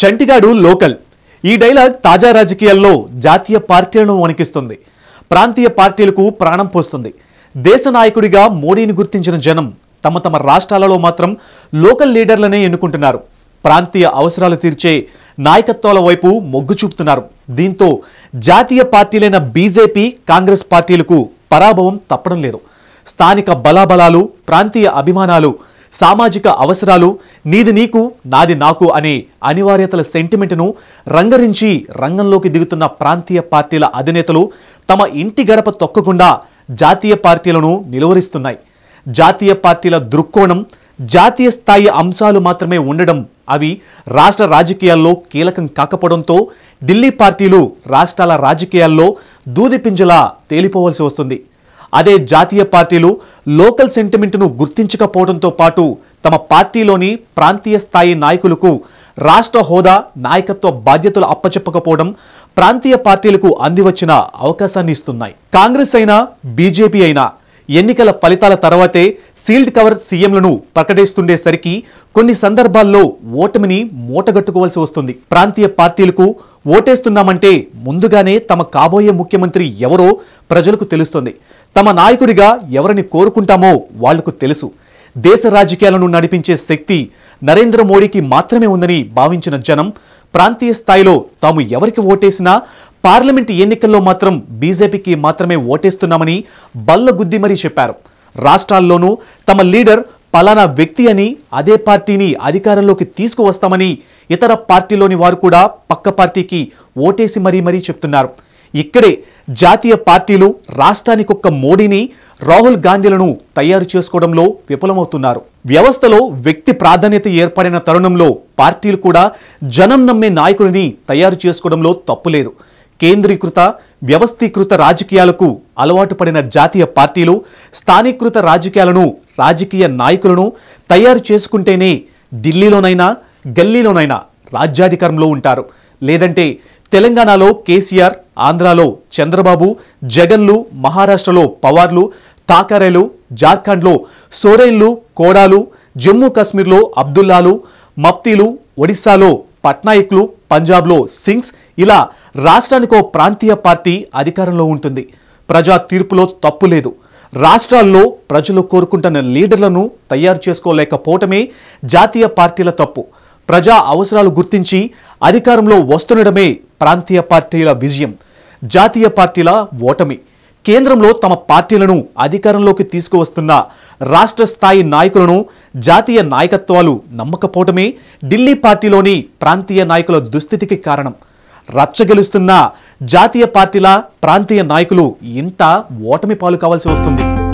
చంటిగాడు local ఈ dialogue తాజా రాజకీయాల్లో జాతీయ పార్టీలను వణికిస్తుంది ప్రాంతీయ పార్టీలకు ప్రాణం పోస్తుంది దేశ నాయకుడిగా మోడీని గుర్తించిన జనం తమ తమ రాష్ట్రాలలో మాత్రం లోకల్ లీడర్లనే ఎన్నుకుంటున్నారు ప్రాంతీయ అవసరాలు తీర్చే నాయకత్వాల వైపు మొగ్గు చూపుతున్నారు దీంతో జాతీయ పార్టీలైన బీజేపీ కాంగ్రెస్ పార్టీలకు పరాభవం తప్పడం లేదు స్థానిక బలాబలాలు ప్రాంతీయ అభిమానాలు సామాజిక అవసరాలు నీది నీకు నాది నాకు అనే అనివార్యతల సెంటిమెంట్ను రంగరించి రంగంలోకి దిగుతున్న ప్రాంతీయ పార్టీల అధినేతలు తమ ఇంటి గడప తొక్కకుండా జాతీయ పార్టీలను నిలువరిస్తున్నాయి జాతీయ పార్టీల దృక్కోణం జాతీయ స్థాయి అంశాలు మాత్రమే ఉండడం అవి రాష్ట్ర రాజకీయాల్లో కీలకం కాకపోవడంతో ఢిల్లీ పార్టీలు రాష్ట్రాల రాజకీయాల్లో దూదిపింజలా తేలిపోవలసి వస్తుంది అదే జాతీయ పార్టీలు లోకల్ సెంటిమెంట్ను గుర్తించకపోవడంతో పాటు తమ పార్టీలోని ప్రాంతీయ స్థాయి నాయకులకు రాష్ట్ర హోదా నాయకత్వ బాధ్యతలు అప్పచెప్పకపోవడం ప్రాంతీయ పార్టీలకు అందివచ్చిన అవకాశాన్ని ఇస్తున్నాయి కాంగ్రెస్ అయినా బీజేపీ అయినా ఎన్నికల ఫలితాల తర్వాతే సీల్డ్ కవర్ సీఎంలను ప్రకటిస్తుండేసరికి కొన్ని సందర్భాల్లో ఓటమిని మూటగట్టుకోవాల్సి వస్తుంది ప్రాంతీయ పార్టీలకు ఓటేస్తున్నామంటే ముందుగానే తమ కాబోయే ముఖ్యమంత్రి ఎవరో ప్రజలకు తెలుస్తుంది తమ నాయకుడిగా ఎవరిని కోరుకుంటామో వాళ్లకు తెలుసు దేశ రాజకీయాలను నడిపించే శక్తి నరేంద్ర మోడీకి మాత్రమే ఉందని భావించిన జనం ప్రాంతీయ స్థాయిలో తాము ఎవరికి ఓటేసినా పార్లమెంటు ఎన్నికల్లో మాత్రం బీజేపీకి మాత్రమే ఓటేస్తున్నామని బల్లగుద్ది మరీ చెప్పారు రాష్ట్రాల్లోనూ తమ లీడర్ పలానా వ్యక్తి అని అదే పార్టీని అధికారంలోకి తీసుకువస్తామని ఇతర పార్టీలోని వారు కూడా పక్క పార్టీకి ఓటేసి మరీ మరీ చెప్తున్నారు ఇక్కడే జాతీయ పార్టీలు రాష్ట్రానికొక్క మోడీని రాహుల్ గాంధీలను తయారు చేసుకోవడంలో విఫలమవుతున్నారు వ్యవస్థలో వ్యక్తి ప్రాధాన్యత ఏర్పడిన తరుణంలో పార్టీలు కూడా జనం నమ్మే నాయకుడిని తయారు చేసుకోవడంలో తప్పులేదు కేంద్రీకృత వ్యవస్థీకృత రాజకీయాలకు అలవాటు పడిన జాతీయ పార్టీలు స్థానీకృత రాజకీయాలను రాజకీయ నాయకులను తయారు చేసుకుంటేనే ఢిల్లీలోనైనా గల్లీలోనైనా రాజ్యాధికారంలో ఉంటారు లేదంటే తెలంగాణలో కేసీఆర్ ఆంధ్రాలో చంద్రబాబు జగన్లు మహారాష్ట్రలో పవార్లు తాకరేలు జార్ఖండ్లో సోరేన్లు కోడాలు జమ్మూ కాశ్మీర్లో అబ్దుల్లాలు మఫ్తీలు ఒడిశాలో పట్నాయక్లు పంజాబ్లో సింగ్స్ ఇలా రాష్ట్రానికో ప్రాంతీయ పార్టీ అధికారంలో ఉంటుంది ప్రజా తీర్పులో తప్పు లేదు రాష్ట్రాల్లో ప్రజలు కోరుకుంటున్న లీడర్లను తయారు చేసుకోలేకపోవటమే జాతీయ పార్టీల తప్పు ప్రజా అవసరాలు గుర్తించి అధికారంలో వస్తుండడమే ప్రాంతీయ పార్టీల విజయం జాతీయ పార్టీల ఓటమి కేంద్రంలో తమ పార్టీలను అధికారంలోకి తీసుకువస్తున్న రాష్ట్ర స్థాయి నాయకులను జాతీయ నాయకత్వాలు నమ్మకపోవటమే ఢిల్లీ పార్టీలోని ప్రాంతీయ నాయకుల దుస్థితికి కారణం రచ్చగెలుస్తున్న జాతీయ పార్టీల ప్రాంతీయ నాయకులు ఇంట ఓటమి పాలు కావాల్సి వస్తుంది